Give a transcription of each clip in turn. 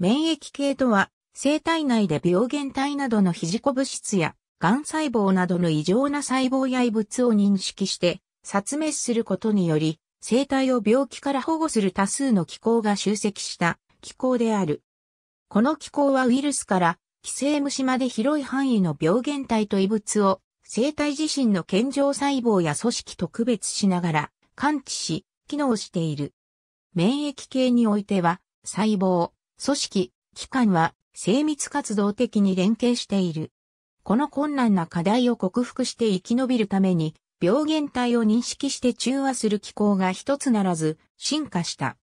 免疫系とは、生体内で病原体などの肘子物質や、癌細胞などの異常な細胞や異物を認識して、殺滅することにより、生体を病気から保護する多数の機構が集積した機構である。この機構はウイルスから寄生虫まで広い範囲の病原体と異物を生体自身の健常細胞や組織と区別しながら感知し、機能している。免疫系においては細胞、組織、機関は精密活動的に連携している。この困難な課題を克服して生き延びるために、病原体を認識して中和する機構が一つならず進化した。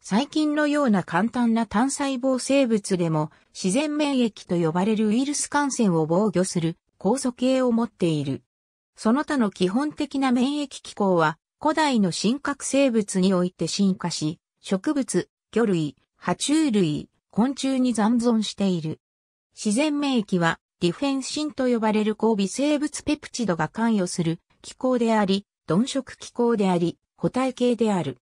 細菌のような簡単な単細胞生物でも自然免疫と呼ばれるウイルス感染を防御する酵素系を持っている。その他の基本的な免疫機構は古代の真核生物において進化し、植物、魚類、爬虫類、昆虫に残存している。自然免疫は、ディフェンシンと呼ばれる交尾生物ペプチドが関与する気候であり、鈍色気候であり、固体系である。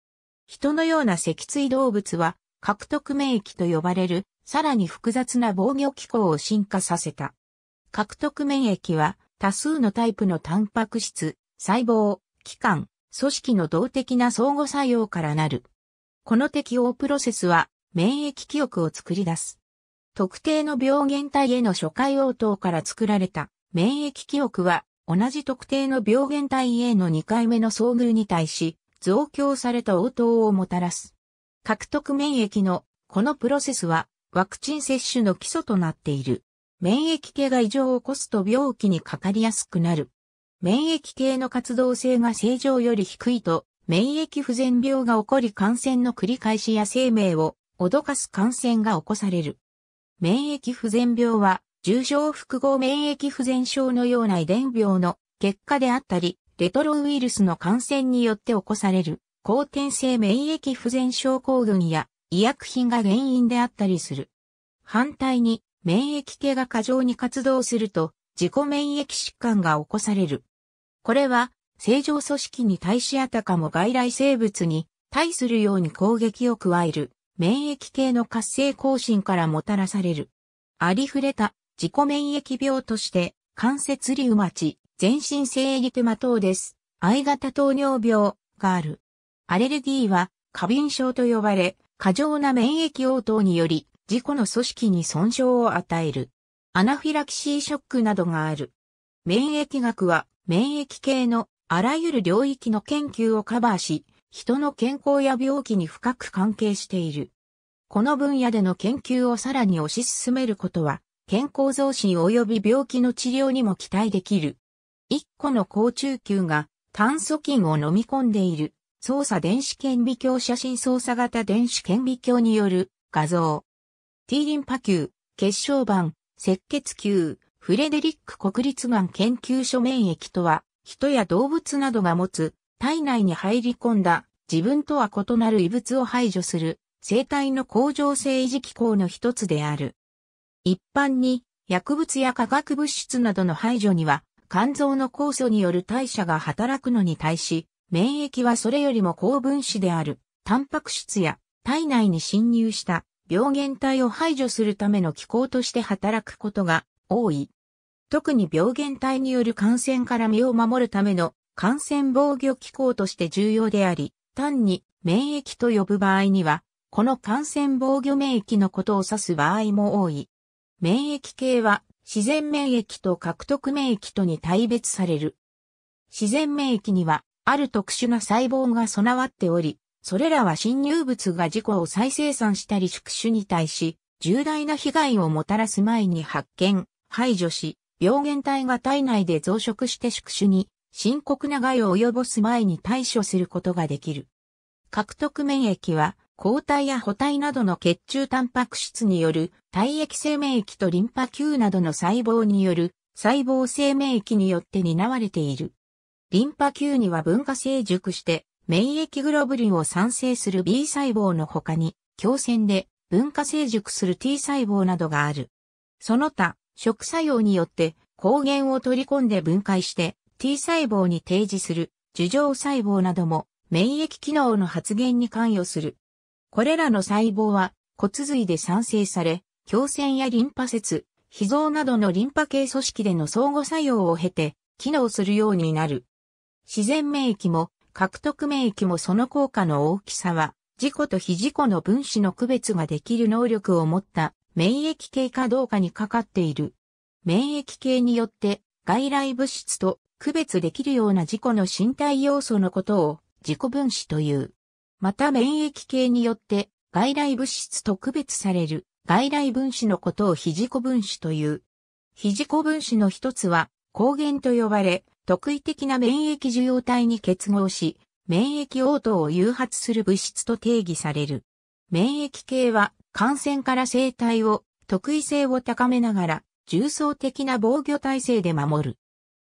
人のような脊椎動物は、獲得免疫と呼ばれる、さらに複雑な防御機構を進化させた。獲得免疫は、多数のタイプのタンパク質、細胞、器官、組織の動的な相互作用からなる。この適応プロセスは免疫記憶を作り出す。特定の病原体への初回応答から作られた免疫記憶は同じ特定の病原体への2回目の遭遇に対し増強された応答をもたらす。獲得免疫のこのプロセスはワクチン接種の基礎となっている。免疫系が異常を起こすと病気にかかりやすくなる。免疫系の活動性が正常より低いと免疫不全病が起こり感染の繰り返しや生命を脅かす感染が起こされる。免疫不全病は、重症複合免疫不全症のような遺伝病の結果であったり、レトロウイルスの感染によって起こされる、後天性免疫不全症候群や医薬品が原因であったりする。反対に、免疫系が過剰に活動すると、自己免疫疾患が起こされる。これは、正常組織に対しあたかも外来生物に対するように攻撃を加える免疫系の活性更新からもたらされる。ありふれた自己免疫病として、関節リウマチ、全身性エリテマ等です。I 型糖尿病がある。アレルギーは過敏症と呼ばれ、過剰な免疫応答により、自己の組織に損傷を与える。アナフィラキシーショックなどがある。免疫学は免疫系のあらゆる領域の研究をカバーし、人の健康や病気に深く関係している。この分野での研究をさらに推し進めることは、健康増進及び病気の治療にも期待できる。一個の高中球が炭素菌を飲み込んでいる操作電子顕微鏡写真操作型電子顕微鏡による画像。T リンパ球、血小板、赤血球、フレデリック国立がん研究所免疫とは、人や動物などが持つ体内に入り込んだ自分とは異なる異物を排除する生体の恒常性維持機構の一つである。一般に薬物や化学物質などの排除には肝臓の酵素による代謝が働くのに対し、免疫はそれよりも高分子であるタンパク質や体内に侵入した病原体を排除するための機構として働くことが多い。特に病原体による感染から身を守るための感染防御機構として重要であり、単に免疫と呼ぶ場合には、この感染防御免疫のことを指す場合も多い。免疫系は自然免疫と獲得免疫とに対別される。自然免疫にはある特殊な細胞が備わっており、それらは侵入物が事故を再生産したり宿主に対し、重大な被害をもたらす前に発見、排除し、病原体が体内で増殖して宿主に深刻な害を及ぼす前に対処することができる。獲得免疫は、抗体や補体などの血中タンパク質による体液性免疫とリンパ球などの細胞による細胞性免疫によって担われている。リンパ球には分化成熟して免疫グロブリンを産生する B 細胞の他に、強線で分化成熟する T 細胞などがある。その他、食作用によって抗原を取り込んで分解して T 細胞に提示する樹状細胞なども免疫機能の発現に関与する。これらの細胞は骨髄で産生され、胸腺やリンパ節、脾臓などのリンパ系組織での相互作用を経て機能するようになる。自然免疫も獲得免疫もその効果の大きさは、自己と非自己の分子の区別ができる能力を持った免疫系かどうかにかかっている。免疫系によって外来物質と区別できるような自己の身体要素のことを自己分子という。また免疫系によって外来物質と区別される外来分子のことを非自己分子という。非自己分子の一つは抗原と呼ばれ、特異的な免疫受容体に結合し、免疫応答を誘発する物質と定義される。免疫系は感染から生体を特異性を高めながら重層的な防御体制で守る。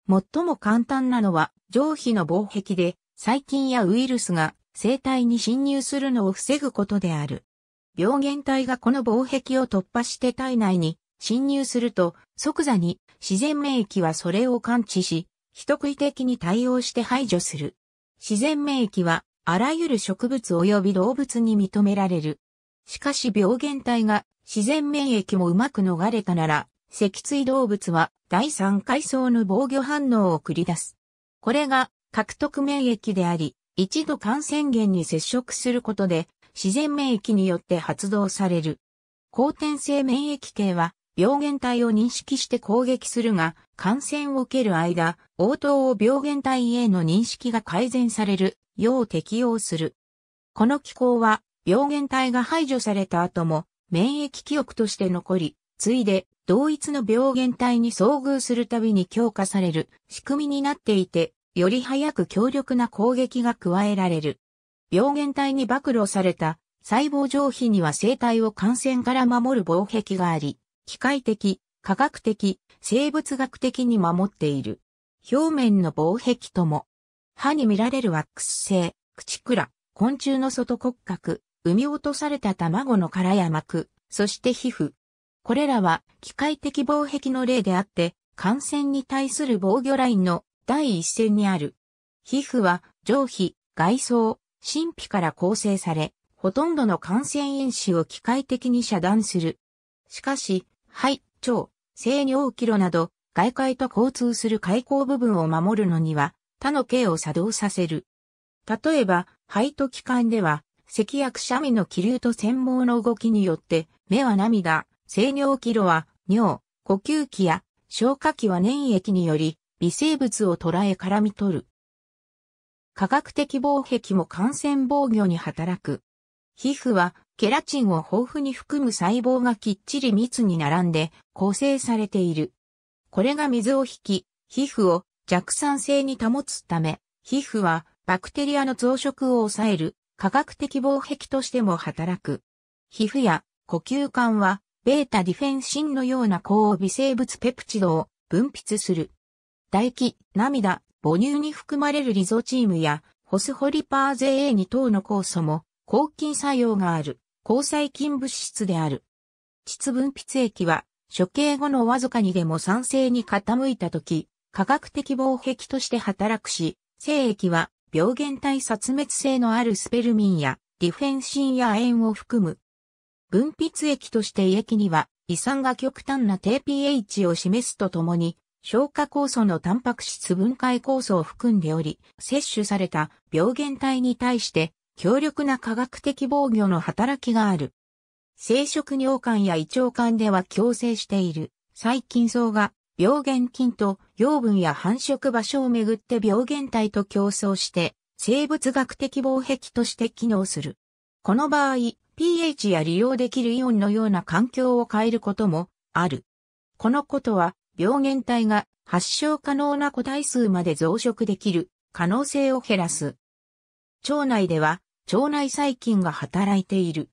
最も簡単なのは上皮の防壁で細菌やウイルスが生体に侵入するのを防ぐことである。病原体がこの防壁を突破して体内に侵入すると即座に自然免疫はそれを感知し、人食い的に対応して排除する。自然免疫はあらゆる植物及び動物に認められる。しかし病原体が自然免疫もうまく逃れたなら脊椎動物は第三階層の防御反応を繰り出す。これが獲得免疫であり、一度感染源に接触することで自然免疫によって発動される。後天性免疫系は病原体を認識して攻撃するが、感染を受ける間、応答を病原体への認識が改善されるよう適用する。この機構は病原体が排除された後も免疫記憶として残り、ついで同一の病原体に遭遇するたびに強化される仕組みになっていて、より早く強力な攻撃が加えられる。病原体に暴露された細胞上皮には生体を感染から守る防壁があり、機械的、科学的、生物学的に守っている。表面の防壁とも、歯に見られるワックス性、口倉、昆虫の外骨格、産み落とされた卵の殻や膜、そして皮膚、これらは機械的防壁の例であって、感染に対する防御ラインの第一線にある。皮膚は上皮、外装、神秘から構成され、ほとんどの感染因子を機械的に遮断する。しかし、肺、腸、性尿器ロなど、外界と交通する開口部分を守るのには、他の径を作動させる。例えば、肺と気管では、咳やくしゃみの気流と繊毛の動きによって、目は涙、生尿器炉は尿、呼吸器や消化器は粘液により微生物を捉え絡み取る。化学的防壁も感染防御に働く。皮膚はケラチンを豊富に含む細胞がきっちり密に並んで構成されている。これが水を引き、皮膚を弱酸性に保つため、皮膚はバクテリアの増殖を抑える化学的防壁としても働く。皮膚や呼吸管はベータディフェンシンのような抗微生物ペプチドを分泌する。唾液、涙、母乳に含まれるリゾチームやホスホリパーゼ A2 等の酵素も抗菌作用がある抗細菌物質である。膣分泌液は処刑後のわずかにでも酸性に傾いた時、科学的防壁として働くし、精液は病原体殺滅性のあるスペルミンやディフェンシンや塩を含む分泌液として液には、胃酸が極端な低 pH を示すとともに、消化酵素のタンパク質分解酵素を含んでおり、摂取された病原体に対して強力な化学的防御の働きがある。生殖尿管や胃腸管では共生している細菌層が病原菌と養分や繁殖場所をめぐって病原体と競争して生物学的防壁として機能する。この場合、pH や利用できるイオンのような環境を変えることもある。このことは病原体が発症可能な個体数まで増殖できる可能性を減らす。腸内では腸内細菌が働いている。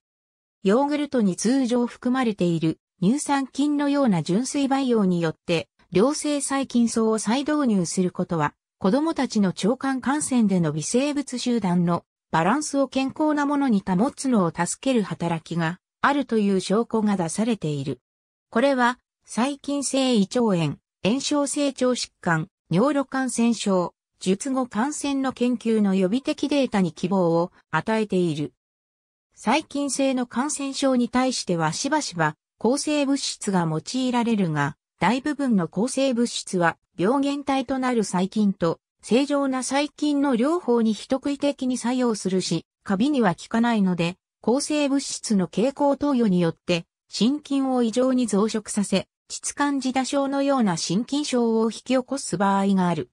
ヨーグルトに通常含まれている乳酸菌のような純粋培養によって良性細菌層を再導入することは子供たちの腸管感染での微生物集団のバランスを健康なものに保つのを助ける働きがあるという証拠が出されている。これは、細菌性胃腸炎、炎症成長疾患、尿路感染症、術後感染の研究の予備的データに希望を与えている。細菌性の感染症に対してはしばしば抗生物質が用いられるが、大部分の抗生物質は病原体となる細菌と正常な細菌の療法に一食い的に作用するし、カビには効かないので、抗生物質の蛍光投与によって、心筋を異常に増殖させ、窒管自打症のような心筋症を引き起こす場合がある。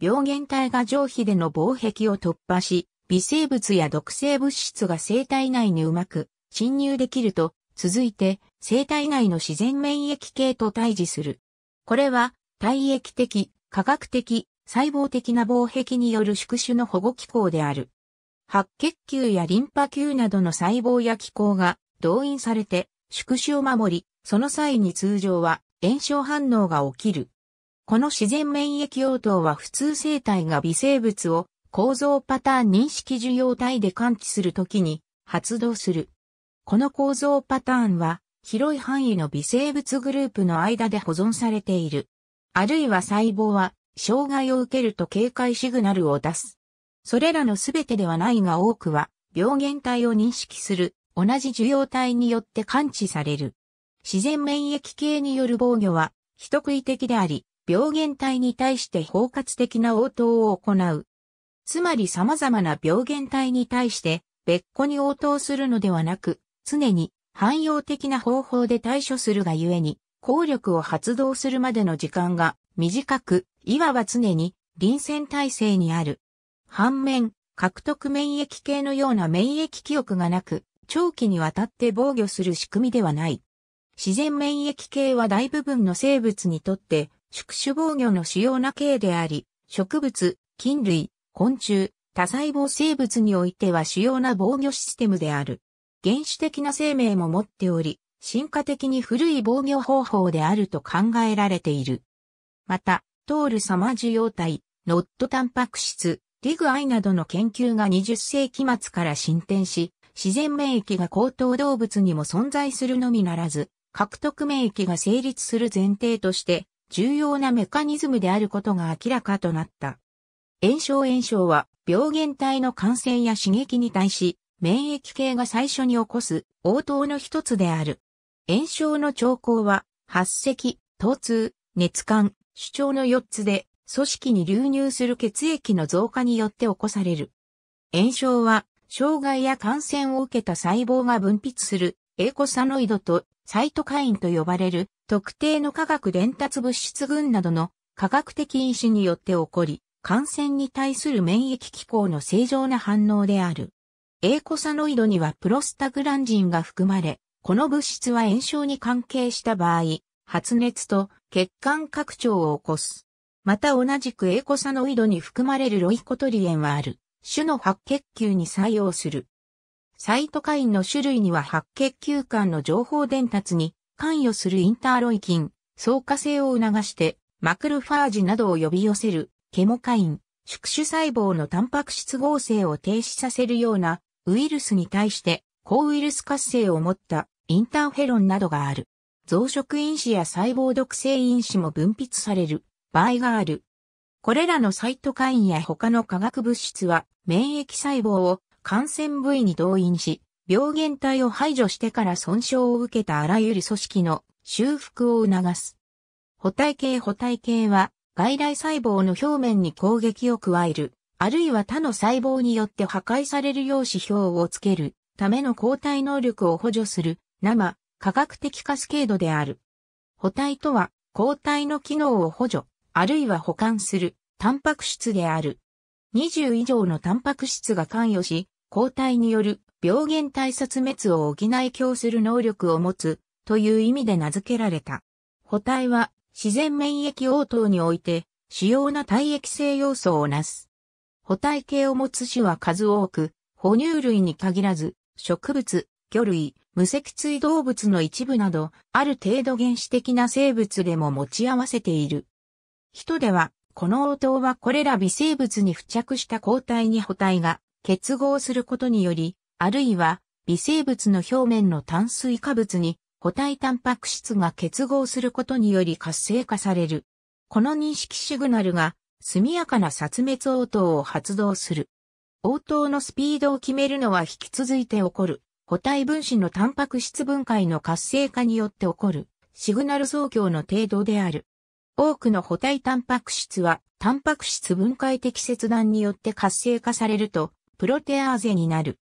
病原体が上皮での防壁を突破し、微生物や毒性物質が生体内にうまく侵入できると、続いて生体内の自然免疫系と対峙する。これは体液的、科学的、細胞的な防壁による宿主の保護機構である。白血球やリンパ球などの細胞や機構が動員されて宿主を守り、その際に通常は炎症反応が起きる。この自然免疫応答は普通生体が微生物を構造パターン認識受容体で感知するときに発動する。この構造パターンは広い範囲の微生物グループの間で保存されている。あるいは細胞は障害を受けると警戒シグナルを出す。それらのすべてではないが多くは、病原体を認識する、同じ受容体によって感知される。自然免疫系による防御は、人食い的であり、病原体に対して包括的な応答を行う。つまり様々な病原体に対して別個に応答するのではなく、常に汎用的な方法で対処するがゆえに、効力を発動するまでの時間が短く、いわば常に臨戦体制にある。反面、獲得免疫系のような免疫記憶がなく、長期にわたって防御する仕組みではない。自然免疫系は大部分の生物にとって宿主防御の主要な系であり、植物、菌類、昆虫、多細胞生物においては主要な防御システムである。原始的な生命も持っており、進化的に古い防御方法であると考えられている。また、トール様受容体、ノットタンパク質、リグアイなどの研究が20世紀末から進展し、自然免疫が高等動物にも存在するのみならず、獲得免疫が成立する前提として、重要なメカニズムであることが明らかとなった。炎症炎症は、病原体の感染や刺激に対し、免疫系が最初に起こす応答の一つである。炎症の兆候は、発赤、疼痛、熱感、主張の4つで、組織に流入する血液の増加によって起こされる。炎症は、障害や感染を受けた細胞が分泌する、エコサノイドとサイトカインと呼ばれる、特定の化学伝達物質群などの科学的因子によって起こり、感染に対する免疫機構の正常な反応である。エコサノイドにはプロスタグランジンが含まれ、この物質は炎症に関係した場合、発熱と血管拡張を起こす。また同じくエコサノイドに含まれるロイコトリエンはある、種の白血球に作用する。サイトカインの種類には白血球間の情報伝達に関与するインターロイキン、相加性を促して、マクロファージなどを呼び寄せる、ケモカイン、宿主細胞のタンパク質合成を停止させるようなウイルスに対して、抗ウイルス活性を持ったインターフェロンなどがある。増殖因子や細胞毒性因子も分泌される場合がある。これらのサイトカインや他の化学物質は免疫細胞を感染部位に動員し、病原体を排除してから損傷を受けたあらゆる組織の修復を促す。補体系補体系は外来細胞の表面に攻撃を加える、あるいは他の細胞によって破壊されるよう指標をつけるための抗体能力を補助する生科学的カスケードである。補体とは、抗体の機能を補助、あるいは補完する、タンパク質である。20以上のタンパク質が関与し、抗体による病原体殺滅を補い供する能力を持つという意味で名付けられた。補体は自然免疫応答において主要な体液性要素をなす。補体系を持つ種は数多く、哺乳類に限らず、植物、魚類、無脊椎動物の一部など、ある程度原始的な生物でも持ち合わせている。人では、この応答はこれら微生物に付着した抗体に補体が結合することにより、あるいは微生物の表面の炭水化物に固体タンパク質が結合することにより活性化される。この認識シグナルが速やかな殺滅応答を発動する。応答のスピードを決めるのは引き続いて起こる固体分子のタンパク質分解の活性化によって起こるシグナル増強の程度である。多くの固体タンパク質は、タンパク質分解的切断によって活性化されると、プロテアーゼになる。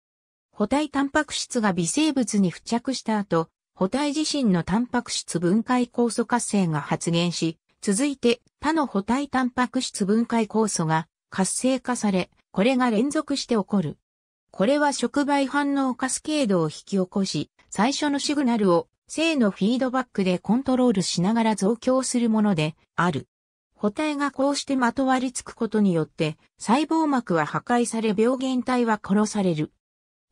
固体タンパク質が微生物に付着した後、固体自身のタンパク質分解酵素活性が発現し、続いて他の固体タンパク質分解酵素が活性化され、これが連続して起こるこれは触媒反応カスケードを引き起こし、最初のシグナルを正のフィードバックでコントロールしながら増強するものである。補体がこうしてまとわりつくことによって細胞膜は破壊され病原体は殺される。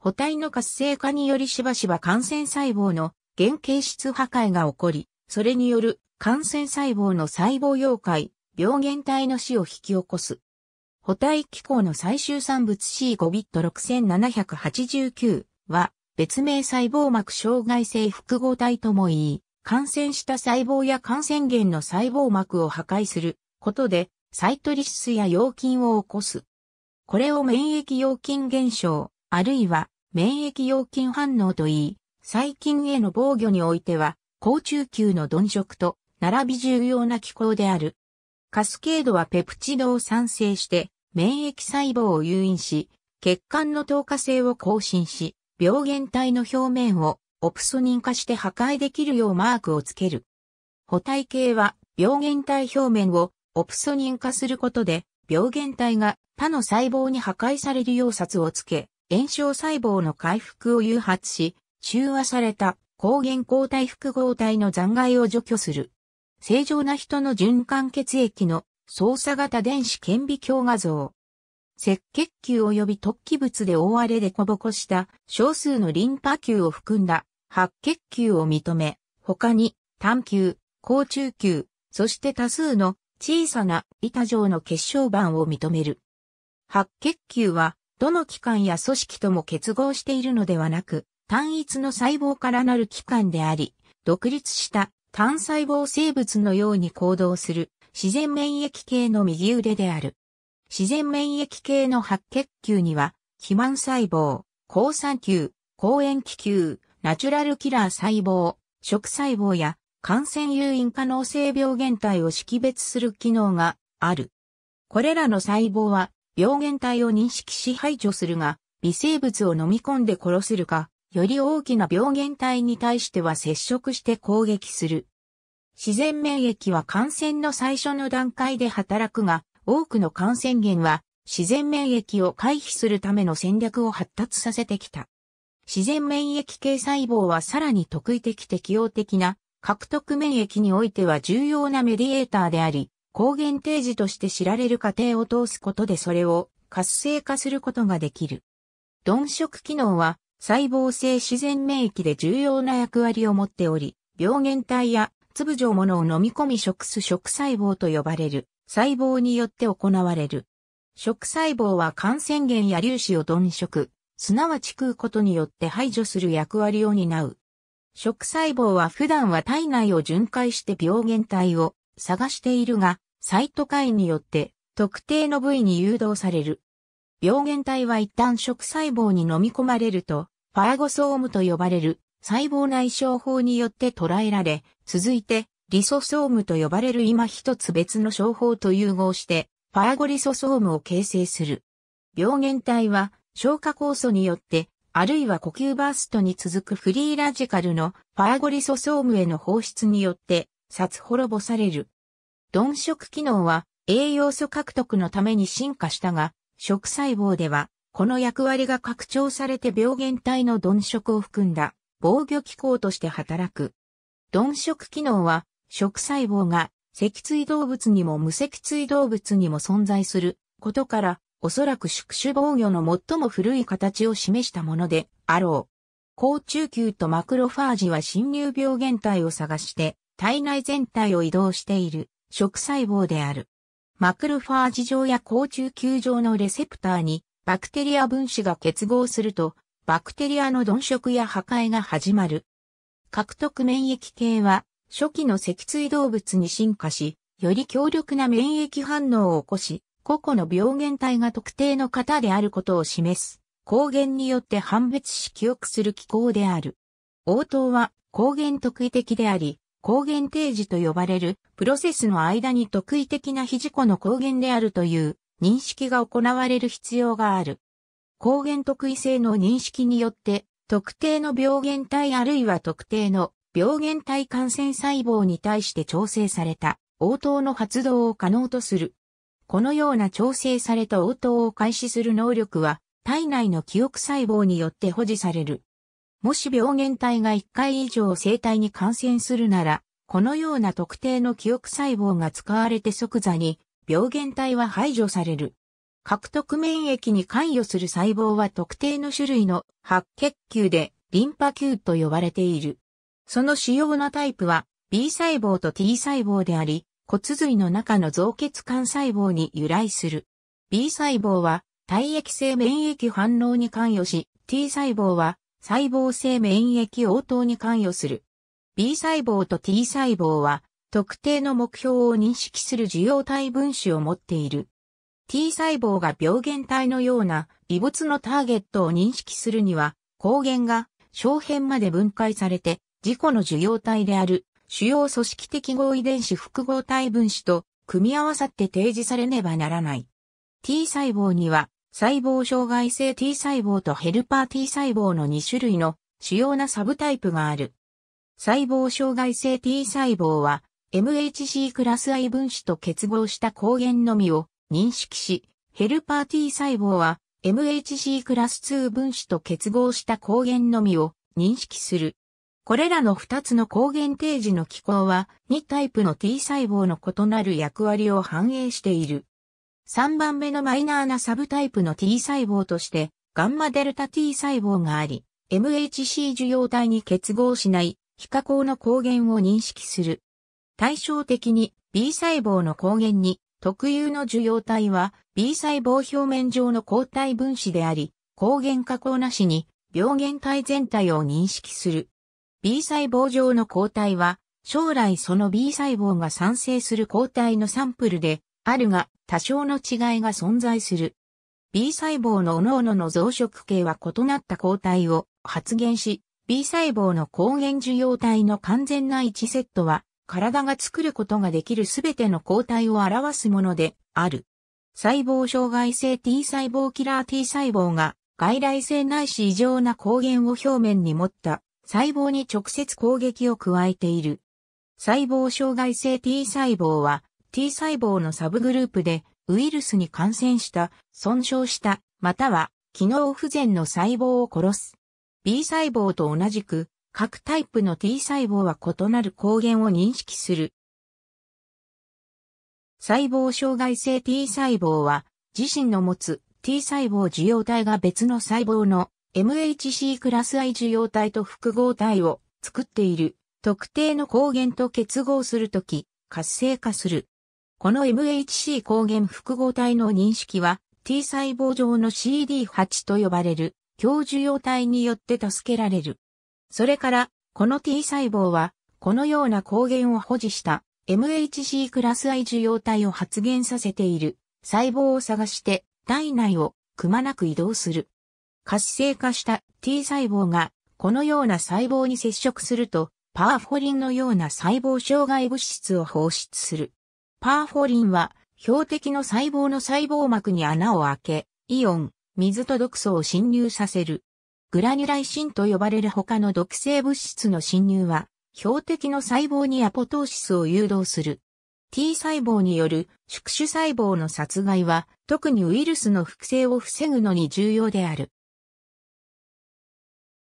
補体の活性化によりしばしば感染細胞の原形質破壊が起こり、それによる感染細胞の細胞溶解、病原体の死を引き起こす。固体機構の最終産物 C5 ビット6789は、別名細胞膜障害性複合体とも言い、感染した細胞や感染源の細胞膜を破壊することで、サイトリシスや陽菌を起こす。これを免疫陽菌現象、あるいは免疫陽菌反応と言い、細菌への防御においては、高中級の鈍食と並び重要な機構である。カスケードはペプチドを産生して、免疫細胞を誘引し、血管の透過性を更新し、病原体の表面をオプソニン化して破壊できるようマークをつける。補体系は病原体表面をオプソニン化することで、病原体が他の細胞に破壊される溶殺をつけ、炎症細胞の回復を誘発し、中和された抗原抗体複合体の残骸を除去する。正常な人の循環血液の操作型電子顕微鏡画像。赤血球及び突起物で覆われでこぼこした少数のリンパ球を含んだ白血球を認め、他に単球、高中球、そして多数の小さな板状の結晶板を認める。白血球はどの器官や組織とも結合しているのではなく、単一の細胞からなる器官であり、独立した単細胞生物のように行動する自然免疫系の右腕である。自然免疫系の白血球には、肥満細胞、抗酸球、抗塩気球、ナチュラルキラー細胞、食細胞や感染誘引可能性病原体を識別する機能がある。これらの細胞は病原体を認識し排除するが、微生物を飲み込んで殺するか、より大きな病原体に対しては接触して攻撃する。自然免疫は感染の最初の段階で働くが、多くの感染源は自然免疫を回避するための戦略を発達させてきた。自然免疫系細胞はさらに特異的適応的な獲得免疫においては重要なメディエーターであり、抗原定時として知られる過程を通すことでそれを活性化することができる。鈍色機能は細胞性自然免疫で重要な役割を持っており、病原体や粒状ものを飲み込み食す食細胞と呼ばれる細胞によって行われる。食細胞は感染源や粒子を鈍食、すなわち食うことによって排除する役割を担う。食細胞は普段は体内を巡回して病原体を探しているが、サイトカインによって特定の部位に誘導される。病原体は一旦食細胞に飲み込まれると、ファーゴソームと呼ばれる細胞内症法によって捉えられ、続いて、リソソームと呼ばれる今一つ別の商法と融合して、ファーゴリソソームを形成する。病原体は、消化酵素によって、あるいは呼吸バーストに続くフリーラジカルのファーゴリソソームへの放出によって、殺滅ぼされる。鈍色機能は栄養素獲得のために進化したが、食細胞では、この役割が拡張されて病原体の鈍色を含んだ防御機構として働く。鈍色機能は、食細胞が脊椎動物にも無脊椎動物にも存在することから、おそらく宿主防御の最も古い形を示したものであろう。甲虫球とマクロファージは侵入病原体を探して体内全体を移動している食細胞である。マクロファージ上や甲虫球上のレセプターにバクテリア分子が結合すると、バクテリアの鈍色や破壊が始まる。獲得免疫系は、初期の脊椎動物に進化し、より強力な免疫反応を起こし、個々の病原体が特定の型であることを示す、抗原によって判別し記憶する機構である。応答は抗原特異的であり、抗原定時と呼ばれるプロセスの間に特異的な非事故の抗原であるという認識が行われる必要がある。抗原特異性の認識によって特定の病原体あるいは特定の病原体感染細胞に対して調整された応答の発動を可能とする。このような調整された応答を開始する能力は体内の記憶細胞によって保持される。もし病原体が1回以上生体に感染するなら、このような特定の記憶細胞が使われて即座に病原体は排除される。獲得免疫に関与する細胞は特定の種類の白血球でリンパ球と呼ばれている。その主要なタイプは B 細胞と T 細胞であり、骨髄の中の造血幹細胞に由来する。B 細胞は体液性免疫反応に関与し、T 細胞は細胞性免疫応答に関与する。B 細胞と T 細胞は特定の目標を認識する受容体分子を持っている。T 細胞が病原体のような異物のターゲットを認識するには、抗原が小片まで分解されて、自己の受容体である主要組織的合遺伝子複合体分子と組み合わさって提示されねばならない。T 細胞には細胞障害性 T 細胞とヘルパー T 細胞の2種類の主要なサブタイプがある。細胞障害性 T 細胞は MHC クラス I 分子と結合した抗原のみを認識し、ヘルパー T 細胞は MHC クラス2分子と結合した抗原のみを認識する。これらの2つの抗原提示の機構は2タイプの T 細胞の異なる役割を反映している。3番目のマイナーなサブタイプの T 細胞としてガンマデルタ T 細胞があり、MHC 受容体に結合しない非加工の抗原を認識する。対照的に B 細胞の抗原に特有の受容体は B 細胞表面上の抗体分子であり、抗原加工なしに病原体全体を認識する。B 細胞上の抗体は、将来その B 細胞が産生する抗体のサンプルであるが、多少の違いが存在する。B 細胞の各々の増殖系は異なった抗体を発現し、B 細胞の抗原受容体の完全な1セットは体が作ることができるすべての抗体を表すものである。細胞障害性 T 細胞キラー T 細胞が外来性ないし異常な抗原を表面に持った細胞に直接攻撃を加えている。細胞障害性 T 細胞は T 細胞のサブグループでウイルスに感染した、損傷した、または機能不全の細胞を殺す。B 細胞と同じく各タイプの T 細胞は異なる抗原を認識する。細胞障害性 T 細胞は自身の持つ T 細胞受容体が別の細胞の MHC クラス I 受容体と複合体を作っている特定の抗原と結合するとき活性化する。この MHC 抗原複合体の認識は T 細胞上の CD8 と呼ばれる強受容体によって助けられる。それから、この T 細胞は、このような抗原を保持した MHC クラス I 受容体を発現させている細胞を探して体内をくまなく移動する。活性化した T 細胞がこのような細胞に接触するとパーフォリンのような細胞障害物質を放出する。パーフォリンは標的の細胞の細胞膜に穴を開け、イオン、水と毒素を侵入させる。グラニュライシンと呼ばれる他の毒性物質の侵入は、標的の細胞にアポトーシスを誘導する。T 細胞による宿主細胞の殺害は、特にウイルスの複製を防ぐのに重要である。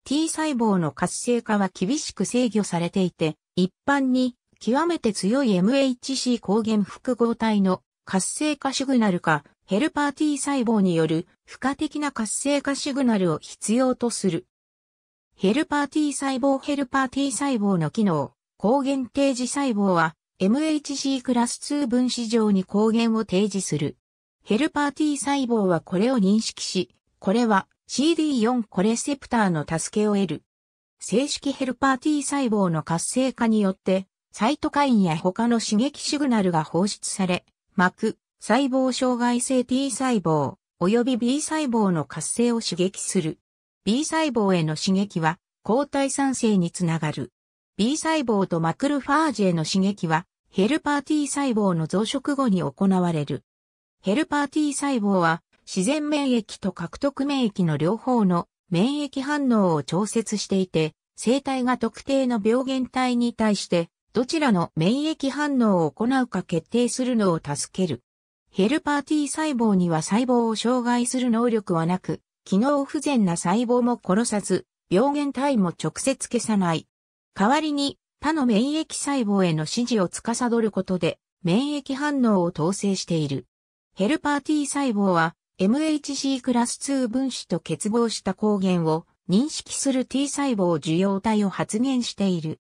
T 細胞の活性化は厳しく制御されていて、一般に極めて強い MHC 抗原複合体の活性化シグナルか、ヘルパー T 細胞による付加的な活性化シグナルを必要とする。ヘルパー T 細胞ヘルパー T 細胞の機能、抗原提示細胞は MHC クラス2分子上に抗原を提示する。ヘルパー T 細胞はこれを認識し、これは CD4 コレセプターの助けを得る。正式ヘルパー T 細胞の活性化によって、サイトカインや他の刺激シグナルが放出され、膜、細胞障害性 T 細胞、及び B 細胞の活性を刺激する。B 細胞への刺激は、抗体産生につながる。B 細胞とマクルファージへの刺激は、ヘルパー T 細胞の増殖後に行われる。ヘルパー T 細胞は、自然免疫と獲得免疫の両方の免疫反応を調節していて、生体が特定の病原体に対してどちらの免疫反応を行うか決定するのを助ける。ヘルパー T 細胞には細胞を障害する能力はなく、機能不全な細胞も殺さず、病原体も直接消さない。代わりに、他の免疫細胞への指示を司ることで、免疫反応を統制している。ヘルパー T 細胞は、MHC クラス2分子と結合した抗原を認識する T 細胞受容体を発現している。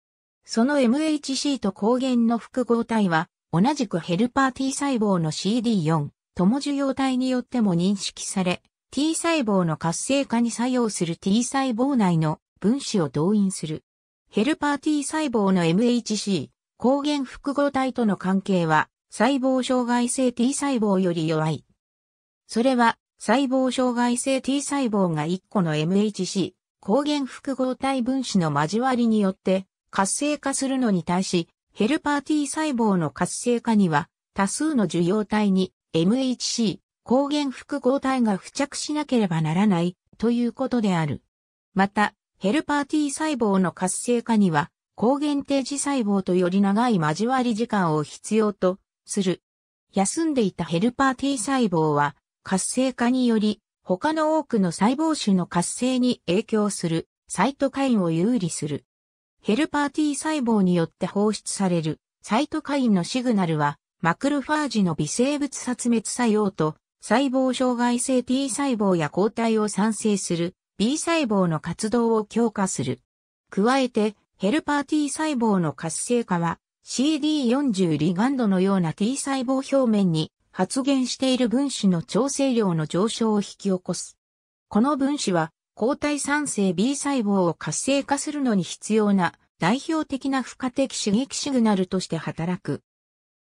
その MHC と抗原の複合体は、同じくヘルパー T 細胞の CD4、共受容体によっても認識され、T 細胞の活性化に作用する T 細胞内の分子を動員する。ヘルパー T 細胞の MHC、抗原複合体との関係は、細胞障害性 T 細胞より弱い。それは、細胞障害性 T 細胞が1個の MHC、抗原複合体分子の交わりによって活性化するのに対し、ヘルパー T 細胞の活性化には、多数の受容体に MHC、抗原複合体が付着しなければならないということである。また、ヘルパー T 細胞の活性化には、抗原定時細胞とより長い交わり時間を必要とする。休んでいたヘルパー T 細胞は、活性化により、他の多くの細胞種の活性に影響するサイトカインを有利する。ヘルパー T 細胞によって放出されるサイトカインのシグナルは、マクロファージの微生物殺滅作用と、細胞障害性 T 細胞や抗体を産生する B 細胞の活動を強化する。加えて、ヘルパー T 細胞の活性化は CD40 リガンドのような T 細胞表面に発現している分子の調整量の上昇を引き起こす。この分子は抗体酸性 B 細胞を活性化するのに必要な代表的な付加的刺激シグナルとして働く。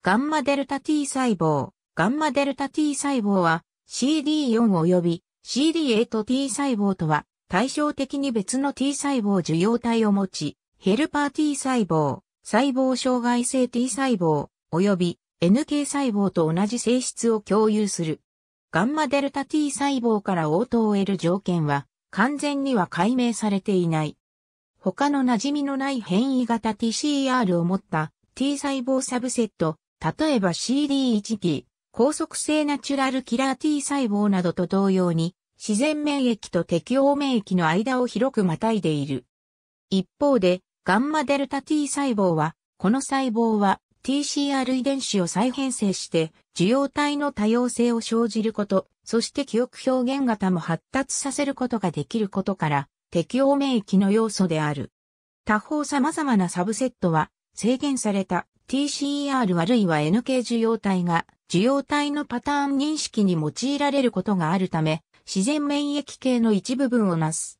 ガンマデルタ T 細胞。ガンマデルタ T 細胞は CD4 及び CD8 T 細胞とは対照的に別の T 細胞受容体を持ち、ヘルパー T 細胞、細胞障害性 T 細胞、及び NK 細胞と同じ性質を共有する。ガンマデルタ T 細胞から応答を得る条件は、完全には解明されていない。他の馴染みのない変異型 TCR を持った T 細胞サブセット、例えば CD1T、高速性ナチュラルキラー T 細胞などと同様に、自然免疫と適応免疫の間を広くまたいでいる。一方で、ガンマデルタ T 細胞は、この細胞は TCR 遺伝子を再編成して、受容体の多様性を生じること、そして記憶表現型も発達させることができることから、適応免疫の要素である。他方様々なサブセットは、制限された TCER あるいは NK 受容体が、受容体のパターン認識に用いられることがあるため、自然免疫系の一部分をなす。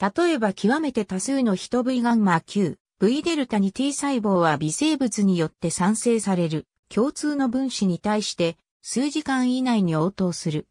例えば極めて多数の人 V ガンマ9、V デルタに T 細胞は微生物によって産生される共通の分子に対して数時間以内に応答する。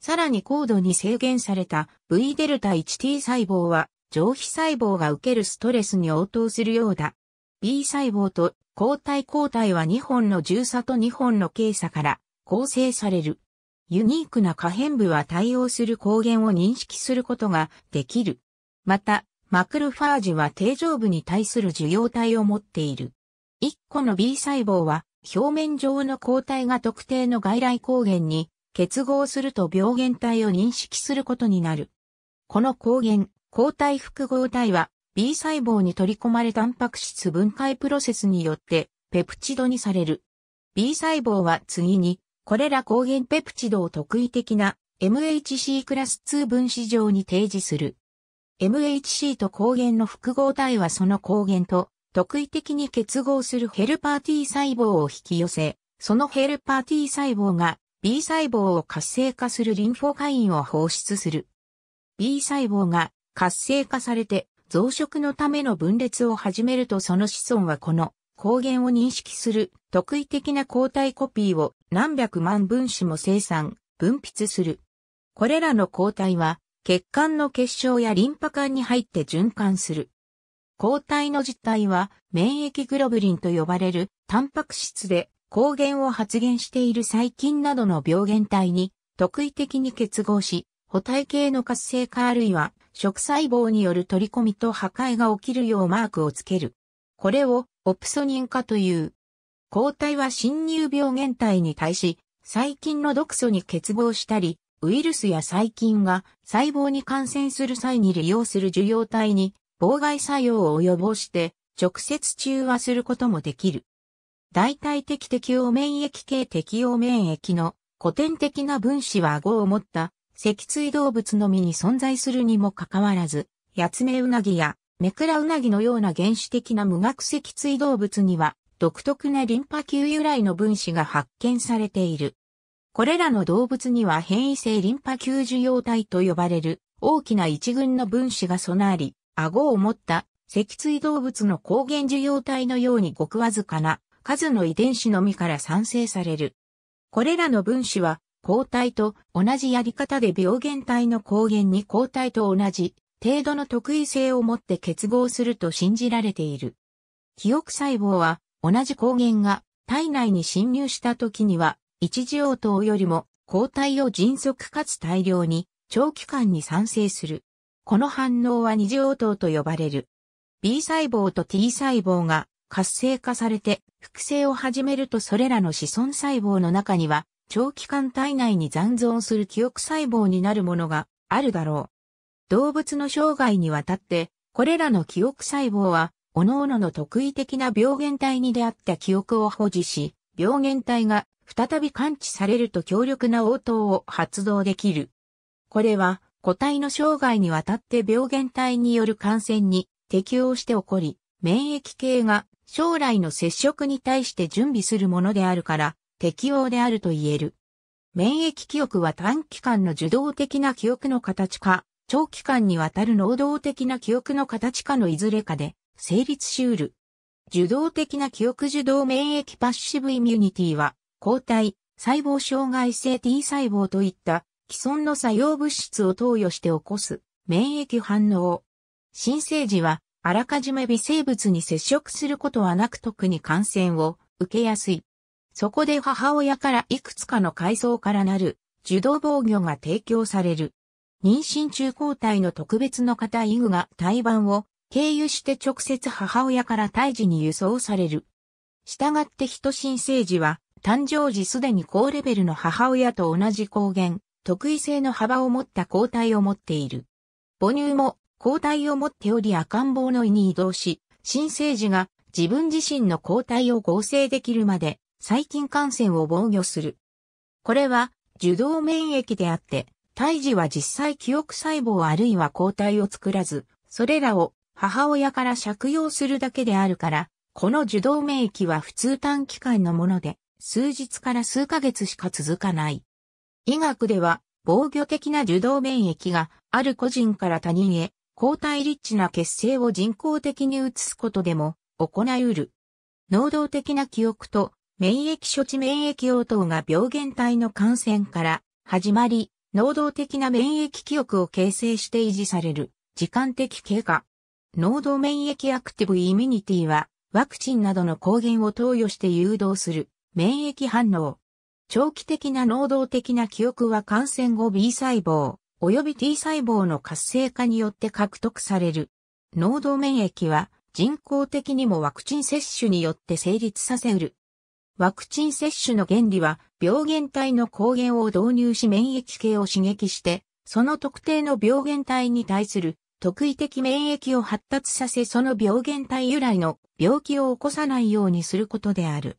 さらに高度に制限された V デルタ 1T 細胞は上皮細胞が受けるストレスに応答するようだ。B 細胞と抗体抗体は2本の重鎖と2本の軽鎖から構成される。ユニークな可変部は対応する抗原を認識することができる。また、マクロファージは定常部に対する受容体を持っている。1個の B 細胞は表面上の抗体が特定の外来抗原に結合すると病原体を認識することになる。この抗原、抗体複合体は B 細胞に取り込まれタンパク質分解プロセスによってペプチドにされる。B 細胞は次にこれら抗原ペプチドを特異的な MHC クラス2分子上に提示する。MHC と抗原の複合体はその抗原と特異的に結合するヘルパー T 細胞を引き寄せ、そのヘルパー T 細胞が B 細胞を活性化するリンフォカインを放出する。B 細胞が活性化されて増殖のための分裂を始めるとその子孫はこの抗原を認識する特異的な抗体コピーを何百万分子も生産、分泌する。これらの抗体は血管の結晶やリンパ管に入って循環する。抗体の実体は免疫グロブリンと呼ばれるタンパク質で抗原を発現している細菌などの病原体に特異的に結合し、補体系の活性化あるいは食細胞による取り込みと破壊が起きるようマークをつける。これをオプソニン化という。抗体は侵入病原体に対し、細菌の毒素に結合したり、ウイルスや細菌が細胞に感染する際に利用する受容体に妨害作用を予防して直接中和することもできる。代替的適応免疫系適応免疫の古典的な分子は顎を持った脊椎動物のみに存在するにもかかわらず、ヤツメウナギやメクラウナギのような原始的な無学脊椎動物には独特なリンパ球由来の分子が発見されている。これらの動物には変異性リンパ球受容体と呼ばれる大きな一群の分子が備わり、顎を持った脊椎動物の抗原受容体のようにごくわずかな数の遺伝子のみから産生される。これらの分子は抗体と同じやり方で病原体の抗原に抗体と同じ程度の特異性を持って結合すると信じられている。記憶細胞は同じ抗原が体内に侵入した時には一次応答よりも抗体を迅速かつ大量に長期間に産生する。この反応は二次応答と呼ばれる。B 細胞と T 細胞が活性化されて複製を始めるとそれらの子孫細胞の中には長期間体内に残存する記憶細胞になるものがあるだろう。動物の生涯にわたってこれらの記憶細胞は各々の特異的な病原体に出会った記憶を保持し、病原体が再び感知されると強力な応答を発動できる。これは、個体の生涯にわたって病原体による感染に適応して起こり、免疫系が将来の接触に対して準備するものであるから、適応であると言える。免疫記憶は短期間の受動的な記憶の形か、長期間にわたる能動的な記憶の形かのいずれかで成立し得る。受動的な記憶受動免疫パッシブイミュニティは抗体、細胞障害性 T 細胞といった既存の作用物質を投与して起こす免疫反応。新生児はあらかじめ微生物に接触することはなく特に感染を受けやすい。そこで母親からいくつかの階層からなる受動防御が提供される。妊娠中抗体の特別の型イグが胎盤を経由して直接母親から胎児に輸送される。したがって人新生児は誕生時すでに高レベルの母親と同じ抗原、特異性の幅を持った抗体を持っている。母乳も抗体を持っており赤ん坊の胃に移動し、新生児が自分自身の抗体を合成できるまで細菌感染を防御する。これは受動免疫であって、胎児は実際記憶細胞あるいは抗体を作らず、それらを母親から借用するだけであるから、この受動免疫は普通短期間のもので、数日から数ヶ月しか続かない。医学では防御的な受動免疫がある個人から他人へ抗体リッチな血清を人工的に移すことでも行いうる。能動的な記憶と免疫処置免疫応答が病原体の感染から始まり、能動的な免疫記憶を形成して維持される時間的経過。能動免疫アクティブイミニティはワクチンなどの抗原を投与して誘導する免疫反応。長期的な能動的な記憶は感染後 B 細胞、及び T 細胞の活性化によって獲得される。能動免疫は人工的にもワクチン接種によって成立させる。ワクチン接種の原理は病原体の抗原を導入し免疫系を刺激して、その特定の病原体に対する特異的免疫を発達させその病原体由来の病気を起こさないようにすることである。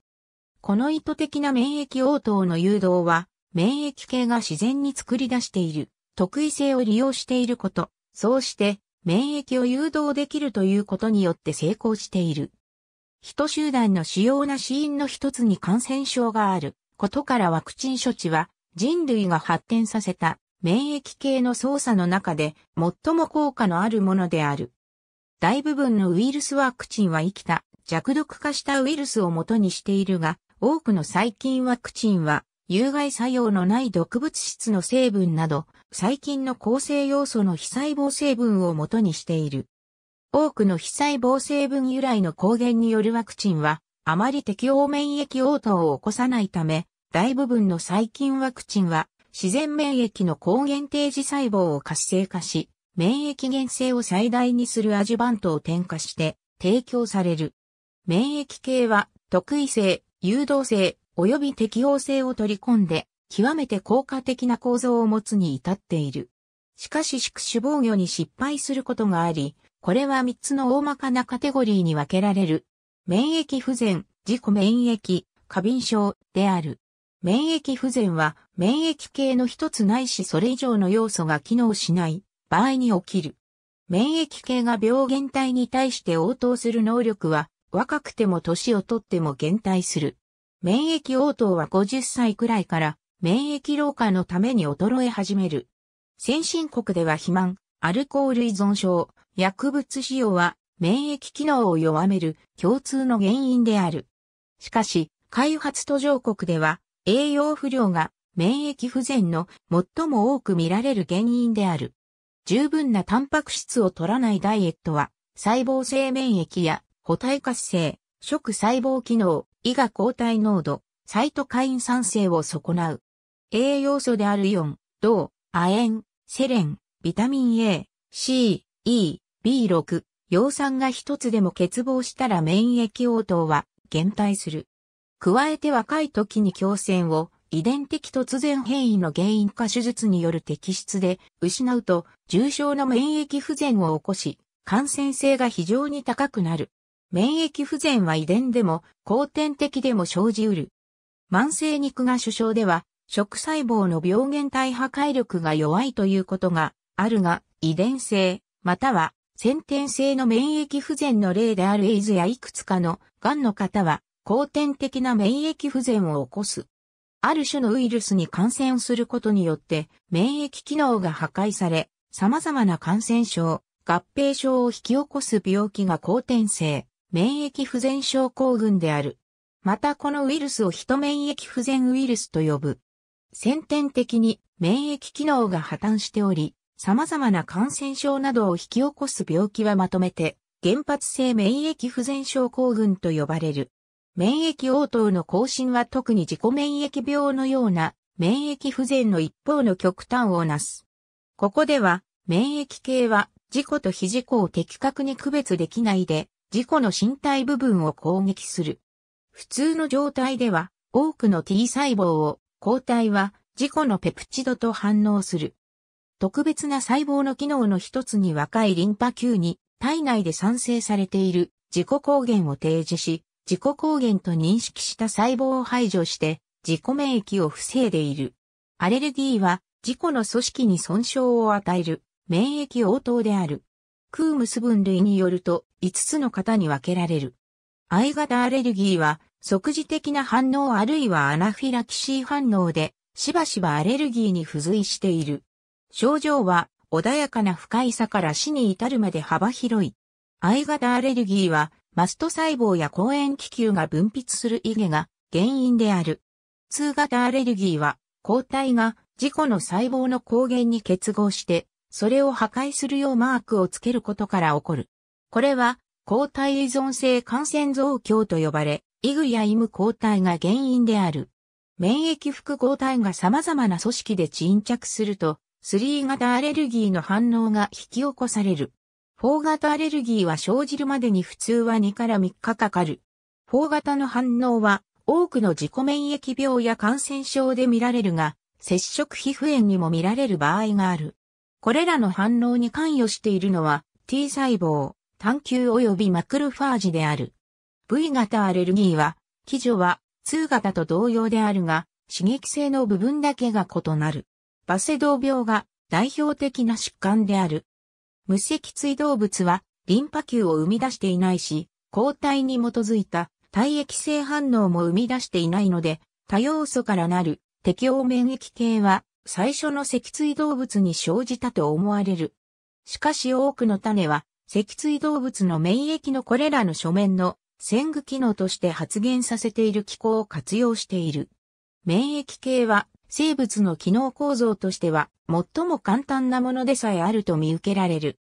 この意図的な免疫応答の誘導は、免疫系が自然に作り出している、特異性を利用していること、そうして免疫を誘導できるということによって成功している。人集団の主要な死因の一つに感染症があることからワクチン処置は人類が発展させた免疫系の操作の中で最も効果のあるものである。大部分のウイルスワクチンは生きた弱毒化したウイルスを元にしているが、多くの細菌ワクチンは、有害作用のない毒物質の成分など、細菌の構成要素の非細胞成分を元にしている。多くの非細胞成分由来の抗原によるワクチンは、あまり適応免疫応答を起こさないため、大部分の細菌ワクチンは、自然免疫の抗原定時細胞を活性化し、免疫原性を最大にするアジュバントを添加して提供される。免疫系は特異性、誘導性及び適応性を取り込んで、極めて効果的な構造を持つに至っている。しかし宿主防御に失敗することがあり、これは3つの大まかなカテゴリーに分けられる。免疫不全、自己免疫、過敏症である。免疫不全は免疫系の一つないしそれ以上の要素が機能しない場合に起きる。免疫系が病原体に対して応答する能力は若くても年をとっても減退する。免疫応答は50歳くらいから免疫老化のために衰え始める。先進国では肥満、アルコール依存症、薬物使用は免疫機能を弱める共通の原因である。しかし、開発途上国では栄養不良が免疫不全の最も多く見られる原因である。十分なタンパク質を取らないダイエットは細胞性免疫や補体活性、食細胞機能、胃が抗体濃度、サイトカイン酸性を損なう。栄養素であるイオン、銅、亜鉛、セレン、ビタミン A、C、E、B6、葉酸が一つでも欠乏したら免疫応答は減退する。加えて若い時に強戦を遺伝的突然変異の原因か手術による摘出で失うと重症の免疫不全を起こし、感染性が非常に高くなる。免疫不全は遺伝でも、後天的でも生じうる。慢性肉が主症では、食細胞の病原体破壊力が弱いということがあるが、遺伝性、または先天性の免疫不全の例であるエイズやいくつかの癌の方は、後天的な免疫不全を起こす。ある種のウイルスに感染することによって、免疫機能が破壊され、様々な感染症、合併症を引き起こす病気が後天性、免疫不全症候群である。またこのウイルスを人免疫不全ウイルスと呼ぶ。先天的に免疫機能が破綻しており、様々な感染症などを引き起こす病気はまとめて、原発性免疫不全症候群と呼ばれる。免疫応答の更新は特に自己免疫病のような免疫不全の一方の極端をなす。ここでは、免疫系は自己と非自己を的確に区別できないで、自己の身体部分を攻撃する。普通の状態では、多くの T 細胞を、抗体は自己のペプチドと反応する。特別な細胞の機能の一つに若いリンパ球に体内で産生されている自己抗原を提示し、自己抗原と認識した細胞を排除して自己免疫を防いでいる。アレルギーは自己の組織に損傷を与える免疫応答である。空ーム分類によると5つの型に分けられる。I 型アレルギーは即時的な反応あるいはアナフィラキシー反応でしばしばアレルギーに付随している。症状は穏やかな不快さから死に至るまで幅広い。I 型アレルギーはマスト細胞や抗炎気球が分泌するイゲが原因である。2型アレルギーは抗体が自己の細胞の抗原に結合してそれを破壊するようマークをつけることから起こる。これは、抗体依存性感染増強と呼ばれ、イグやイム抗体が原因である。免疫複合体が様々な組織で沈着すると、3型アレルギーの反応が引き起こされる。4型アレルギーは生じるまでに普通は2から3日かかる。4型の反応は多くの自己免疫病や感染症で見られるが、接触皮膚炎にも見られる場合がある。これらの反応に関与しているのは T 細胞、単球及びマクロファージである。V 型アレルギーは、基女は2型と同様であるが、刺激性の部分だけが異なる。バセドウ病が代表的な疾患である。無脊椎動物はリンパ球を生み出していないし、抗体に基づいた体液性反応も生み出していないので、多要素からなる適応免疫系は最初の脊椎動物に生じたと思われる。しかし多くの種は、脊椎動物の免疫のこれらの書面の線具機能として発現させている機構を活用している。免疫系は生物の機能構造としては最も簡単なものでさえあると見受けられる。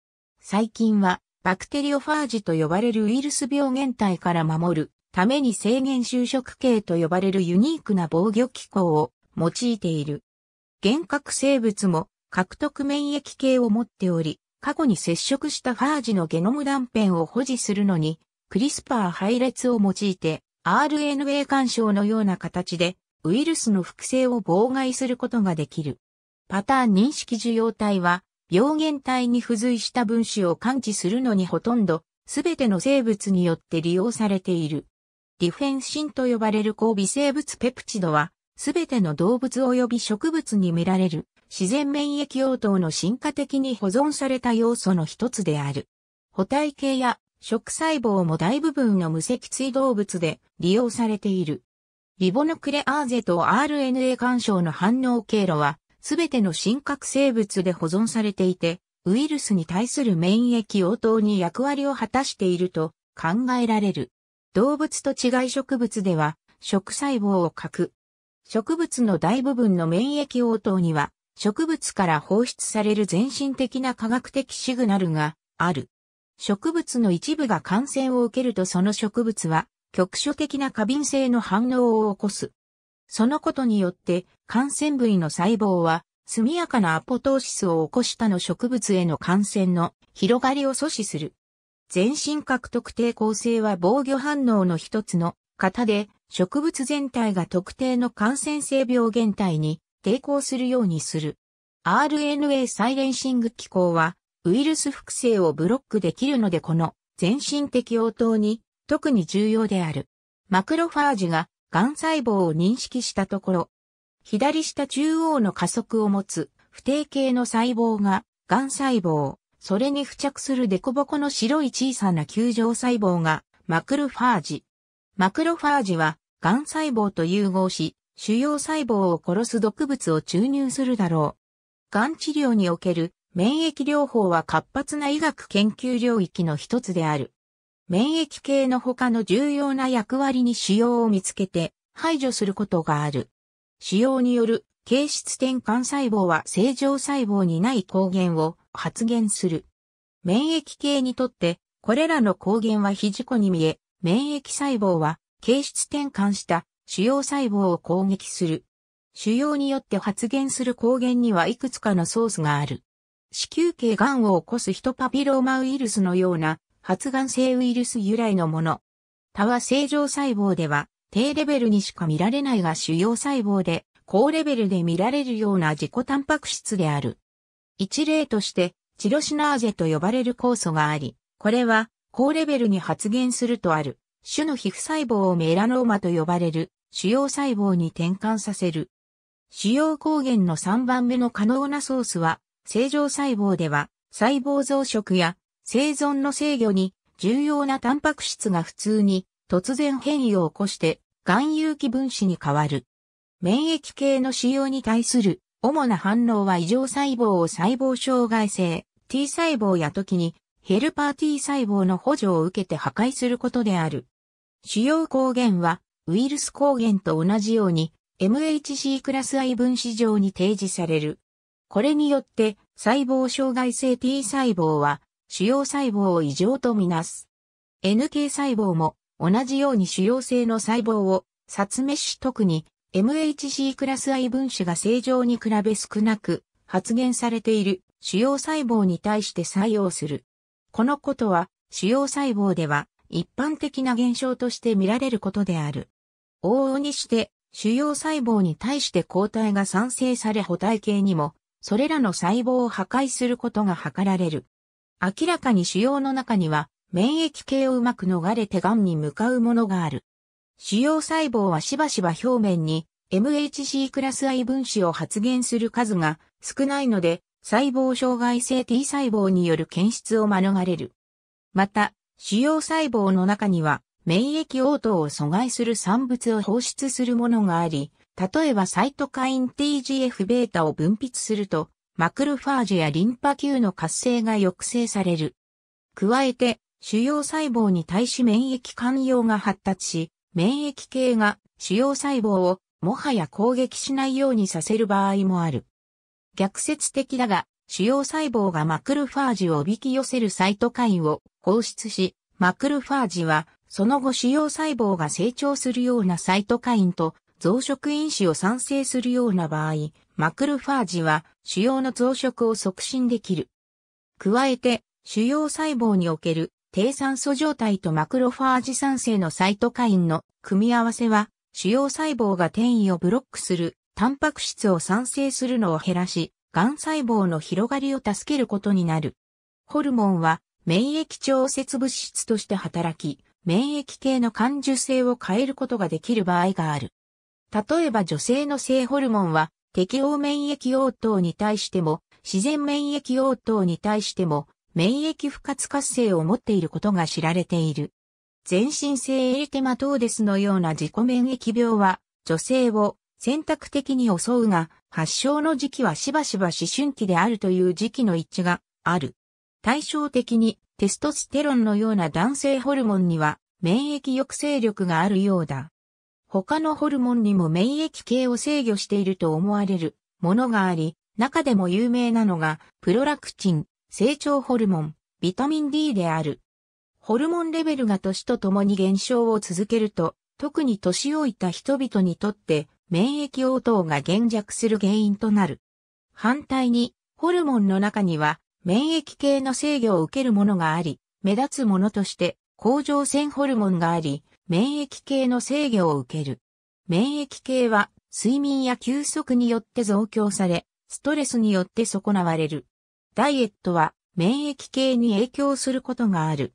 最近はバクテリオファージと呼ばれるウイルス病原体から守るために制限就職系と呼ばれるユニークな防御機構を用いている。幻覚生物も獲得免疫系を持っており、過去に接触したファージのゲノム断片を保持するのに、クリスパー配列を用いて RNA 干渉のような形でウイルスの複製を妨害することができる。パターン認識受容体は病原体に付随した分子を感知するのにほとんど全ての生物によって利用されている。ディフェンシンと呼ばれる抗微生物ペプチドはすべての動物及び植物に見られる自然免疫応答の進化的に保存された要素の一つである。補体系や食細胞も大部分の無脊椎動物で利用されている。リボノクレアーゼと RNA 干渉の反応経路は、すべての真核生物で保存されていて、ウイルスに対する免疫応答に役割を果たしていると考えられる。動物と違い植物では、食細胞を核、植物の大部分の免疫応答には、植物から放出される全身的な科学的シグナルがある。植物の一部が感染を受けるとその植物は局所的な過敏性の反応を起こす。そのことによって感染部位の細胞は速やかなアポトーシスを起こしたの植物への感染の広がりを阻止する。全身核特定抗性は防御反応の一つの型で植物全体が特定の感染性病原体に抵抗するようにする。RNA サイレンシング機構は、ウイルス複製をブロックできるのでこの全身的応答に特に重要である。マクロファージが癌細胞を認識したところ、左下中央の加速を持つ不定形の細胞が癌細胞、それに付着する凸凹の白い小さな球状細胞がマクロファージ、マクロファージは、癌細胞と融合し、主要細胞を殺す毒物を注入するだろう。癌治療における免疫療法は活発な医学研究領域の一つである。免疫系の他の重要な役割に腫瘍を見つけて排除することがある。腫瘍による形質転換細胞は正常細胞にない抗原を発現する。免疫系にとってこれらの抗原は非子に見え、免疫細胞は形質転換した主要細胞を攻撃する。腫瘍によって発現する抗原にはいくつかのソースがある。子宮頸がんを起こすヒトパピローマウイルスのような発がん性ウイルス由来のもの。他は正常細胞では低レベルにしか見られないが主要細胞で高レベルで見られるような自己タンパク質である。一例としてチロシナーゼと呼ばれる酵素があり、これは高レベルに発現するとある、種の皮膚細胞をメラノーマと呼ばれる、主要細胞に転換させる。主要抗原の3番目の可能なソースは、正常細胞では、細胞増殖や生存の制御に重要なタンパク質が普通に突然変異を起こして含有機分子に変わる。免疫系の使用に対する主な反応は異常細胞を細胞障害性 T 細胞や時にヘルパー T 細胞の補助を受けて破壊することである。主要抗原は、ウイルス抗原と同じように、MHC クラス I 分子上に提示される。これによって、細胞障害性 T 細胞は、主要細胞を異常とみなす。NK 細胞も、同じように主要性の細胞を、殺滅し特に、MHC クラス I 分子が正常に比べ少なく、発現されている主要細胞に対して作用する。このことは、腫瘍細胞では一般的な現象として見られることである。往々にして、腫瘍細胞に対して抗体が産生され補体系にも、それらの細胞を破壊することが図られる。明らかに腫瘍の中には、免疫系をうまく逃れて癌に向かうものがある。腫瘍細胞はしばしば表面に MHC クラス I 分子を発現する数が少ないので、細胞障害性 T 細胞による検出を免れる。また、主要細胞の中には、免疫応答を阻害する産物を放出するものがあり、例えばサイトカイン TGF-β を分泌すると、マクロファージやリンパ球の活性が抑制される。加えて、主要細胞に対し免疫寛容が発達し、免疫系が主要細胞をもはや攻撃しないようにさせる場合もある。逆説的だが、主要細胞がマクルファージをおびき寄せるサイトカインを放出し、マクルファージは、その後主要細胞が成長するようなサイトカインと増殖因子を産生するような場合、マクルファージは主要の増殖を促進できる。加えて、主要細胞における低酸素状態とマクロファージ産生のサイトカインの組み合わせは、主要細胞が転移をブロックするタンパク質を産生するのを減らし、癌細胞の広がりを助けることになる。ホルモンは免疫調節物質として働き、免疫系の感受性を変えることができる場合がある。例えば女性の性ホルモンは適応免疫応答に対しても自然免疫応答に対しても免疫不活活性を持っていることが知られている。全身性エリテマトーデスのような自己免疫病は女性を選択的に襲うが、発症の時期はしばしば思春期であるという時期の一致がある。対照的にテストステロンのような男性ホルモンには免疫抑制力があるようだ。他のホルモンにも免疫系を制御していると思われるものがあり、中でも有名なのがプロラクチン、成長ホルモン、ビタミン D である。ホルモンレベルが年とともに減少を続けると、特に年老いた人々にとって免疫応答が減弱する原因となる。反対に、ホルモンの中には、免疫系の制御を受けるものがあり、目立つものとして、甲状腺ホルモンがあり、免疫系の制御を受ける。免疫系は、睡眠や休息によって増強され、ストレスによって損なわれる。ダイエットは、免疫系に影響することがある。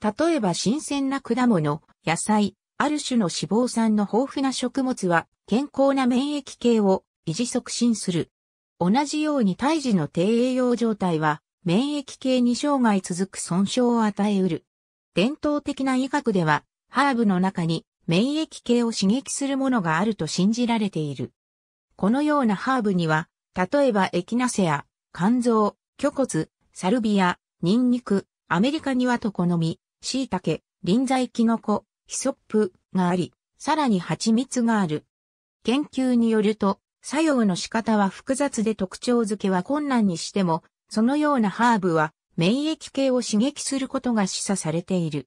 例えば新鮮な果物、野菜、ある種の脂肪酸の豊富な食物は健康な免疫系を維持促進する。同じように胎児の低栄養状態は免疫系に生涯続く損傷を与えうる。伝統的な医学ではハーブの中に免疫系を刺激するものがあると信じられている。このようなハーブには、例えばエキナセア、肝臓、虚骨、サルビア、ニンニク、アメリカニワとのみ、椎茸、臨在キノコ、ヒソップがあり、さらに蜂蜜がある。研究によると、作用の仕方は複雑で特徴付けは困難にしても、そのようなハーブは免疫系を刺激することが示唆されている。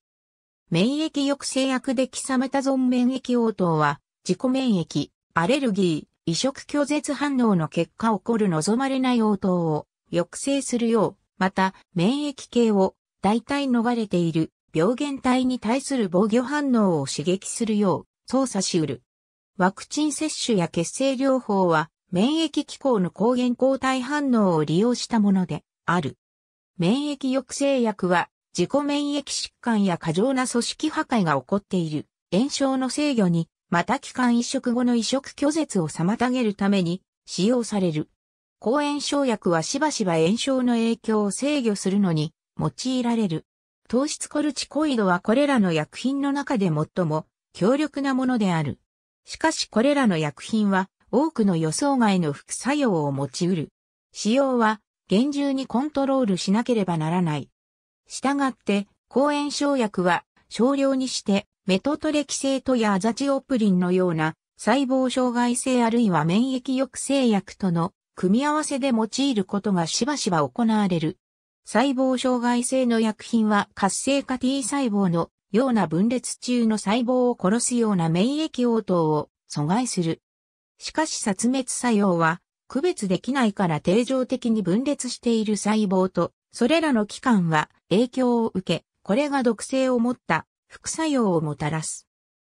免疫抑制薬でキサメタゾン免疫応答は、自己免疫、アレルギー、移植拒絶反応の結果起こる望まれない応答を抑制するよう、また免疫系を大体逃れている病原体に対する防御反応を刺激するよう操作しうる。ワクチン接種や血清療法は免疫機構の抗原抗体反応を利用したものである。免疫抑制薬は自己免疫疾患や過剰な組織破壊が起こっている炎症の制御に、また期間移植後の移植拒絶を妨げるために使用される。抗炎症薬はしばしば炎症の影響を制御するのに用いられる。糖質コルチコイドはこれらの薬品の中で最も強力なものである。しかしこれらの薬品は多くの予想外の副作用を持ち得る。使用は厳重にコントロールしなければならない。したがって、抗炎症薬は少量にしてメトトレキセートやアザチオプリンのような細胞障害性あるいは免疫抑制薬との組み合わせで用いることがしばしば行われる。細胞障害性の薬品は活性化 T 細胞のような分裂中の細胞を殺すような免疫応答を阻害する。しかし殺滅作用は区別できないから定常的に分裂している細胞とそれらの器官は影響を受け、これが毒性を持った副作用をもたらす。